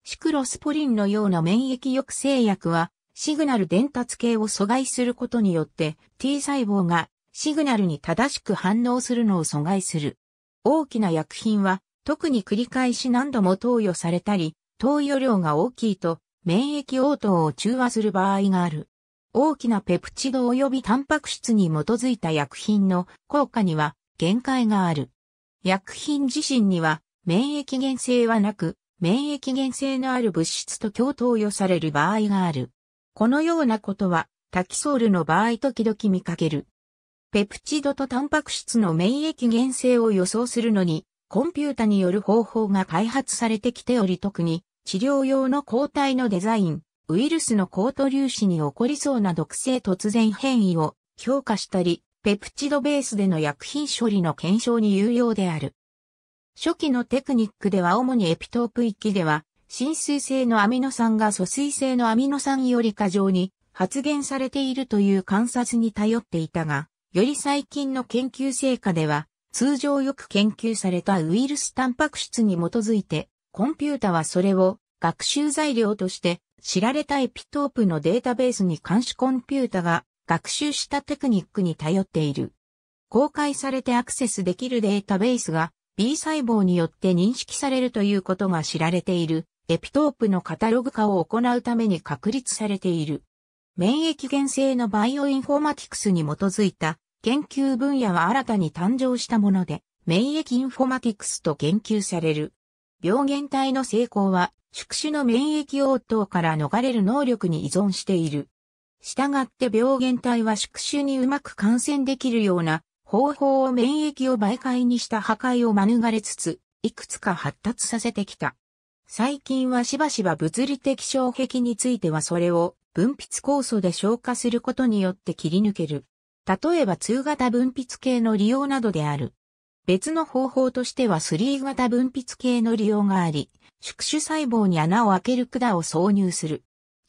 シクロスポリンのような免疫抑制薬はシグナル伝達系を阻害することによって T 細胞がシグナルに正しく反応するのを阻害する。大きな薬品は、特に繰り返し何度も投与されたり、投与量が大きいと、免疫応答を中和する場合がある。大きなペプチド及びタンパク質に基づいた薬品の効果には限界がある。薬品自身には免疫原性はなく、免疫原性のある物質と共投与される場合がある。このようなことはタキソールの場合時々見かける。ペプチドとタンパク質の免疫原性を予想するのに、コンピュータによる方法が開発されてきており特に、治療用の抗体のデザイン、ウイルスの抗ト粒子に起こりそうな毒性突然変異を評価したり、ペプチドベースでの薬品処理の検証に有用である。初期のテクニックでは主にエピトープ期では、浸水性のアミノ酸が疎水性のアミノ酸より過剰に発現されているという観察に頼っていたが、より最近の研究成果では、通常よく研究されたウイルスタンパク質に基づいて、コンピュータはそれを学習材料として知られたエピトープのデータベースに監視コンピュータが学習したテクニックに頼っている。公開されてアクセスできるデータベースが B 細胞によって認識されるということが知られているエピトープのカタログ化を行うために確立されている。免疫原性のバイオインフォーマティクスに基づいた研究分野は新たに誕生したもので、免疫インフォマティクスと言及される。病原体の成功は、宿主の免疫応答から逃れる能力に依存している。したがって病原体は宿主にうまく感染できるような方法を免疫を媒介にした破壊を免れつつ、いくつか発達させてきた。最近はしばしば物理的障壁についてはそれを分泌酵素で消化することによって切り抜ける。例えば2型分泌系の利用などである。別の方法としては3型分泌系の利用があり、宿主細胞に穴を開ける管を挿入する。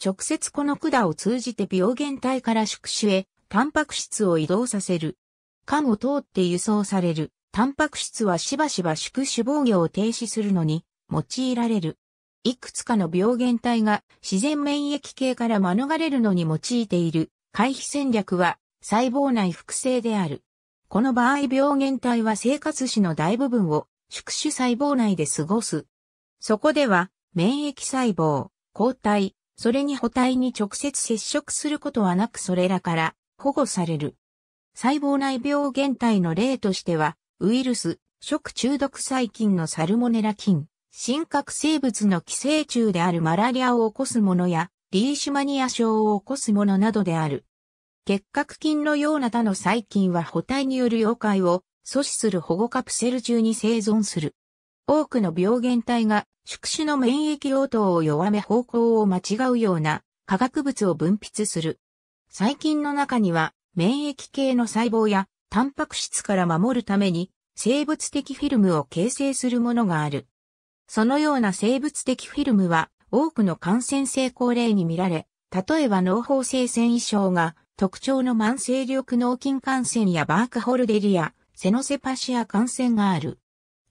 直接この管を通じて病原体から宿主へ、タンパク質を移動させる。管を通って輸送される。タンパク質はしばしば宿主防御を停止するのに用いられる。いくつかの病原体が自然免疫系から免れるのに用いている回避戦略は細胞内複製である。この場合病原体は生活史の大部分を宿主細胞内で過ごす。そこでは免疫細胞、抗体、それに補体に直接接触することはなくそれらから保護される。細胞内病原体の例としては、ウイルス、食中毒細菌のサルモネラ菌、真核生物の寄生虫であるマラリアを起こすものや、リーシュマニア症を起こすものなどである。結核菌のような他の細菌は補体による溶解を阻止する保護カプセル中に生存する。多くの病原体が宿主の免疫応答を弱め方向を間違うような化学物を分泌する。細菌の中には免疫系の細胞やタンパク質から守るために生物的フィルムを形成するものがある。そのような生物的フィルムは多くの感染性高齢に見られ、例えば脳法性繊維症が特徴の慢性緑脳筋感染やバークホルデリア、セノセパシア感染がある。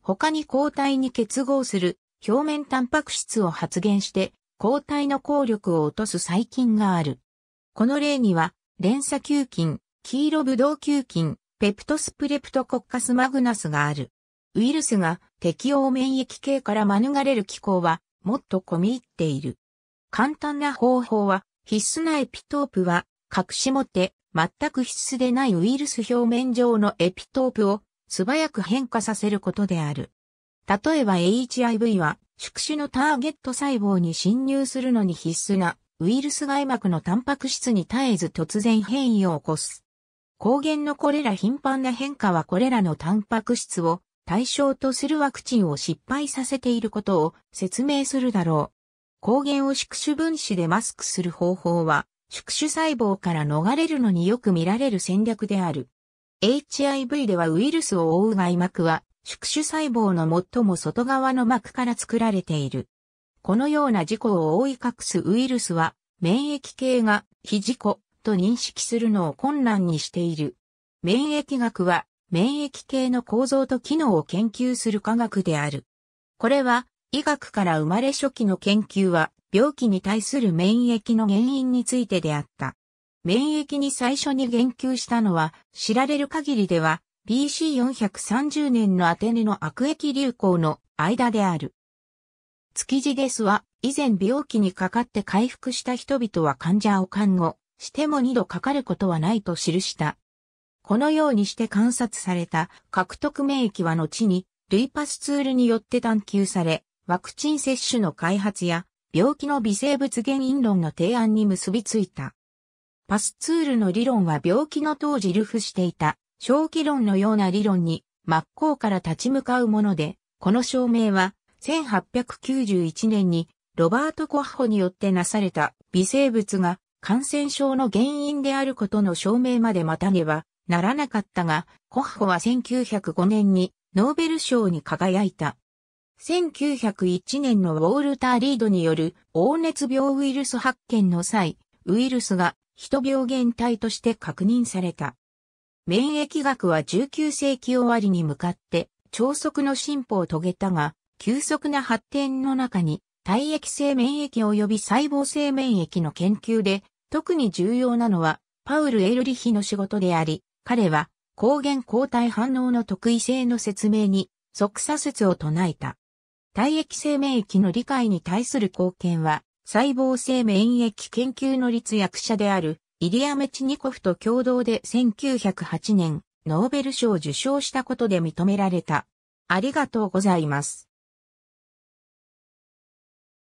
他に抗体に結合する表面タンパク質を発現して抗体の効力を落とす細菌がある。この例には、連鎖球菌、黄色ブドウ球菌、ペプトスプレプトコッカスマグナスがある。ウイルスが適応免疫系から免れる機構はもっと込み入っている。簡単な方法は必須なエピトープは隠し持って全く必須でないウイルス表面上のエピトープを素早く変化させることである。例えば HIV は宿主のターゲット細胞に侵入するのに必須なウイルス外膜のタンパク質に絶えず突然変異を起こす。抗原のこれら頻繁な変化はこれらのタンパク質を対象とするワクチンを失敗させていることを説明するだろう。抗原を宿主分子でマスクする方法は、宿主細胞から逃れるのによく見られる戦略である。HIV ではウイルスを覆う外膜は、宿主細胞の最も外側の膜から作られている。このような事故を覆い隠すウイルスは、免疫系が非事故と認識するのを困難にしている。免疫学は免疫系の構造と機能を研究する科学である。これは、医学から生まれ初期の研究は、病気に対する免疫の原因についてであった。免疫に最初に言及したのは、知られる限りでは、BC430 年のアテネの悪液流行の間である。築地ですは、以前病気にかかって回復した人々は患者を看護しても二度かかることはないと記したこのようにして観察された獲得免疫は後に類パスツールによって探求され、ワクチン接種の開発や病気の微生物原因論の提案に結びついた。パスツールの理論は病気の当時流布していた正気論のような理論に真っ向から立ち向かうもので、この証明は1891年にロバート・コッホによってなされた微生物が感染症の原因であることの証明までまたねばならなかったが、コッホは1905年にノーベル賞に輝いた。1901年のウォールター・リードによる黄熱病ウイルス発見の際、ウイルスが人病原体として確認された。免疫学は19世紀終わりに向かって超速の進歩を遂げたが、急速な発展の中に体液性免疫及び細胞性免疫の研究で特に重要なのはパウル・エルリヒの仕事であり、彼は抗原抗体反応の特異性の説明に即左説を唱えた。体液性免疫の理解に対する貢献は、細胞性免疫研究の立役者であるイリア・メチニコフと共同で1908年ノーベル賞を受賞したことで認められた。ありがとうございます。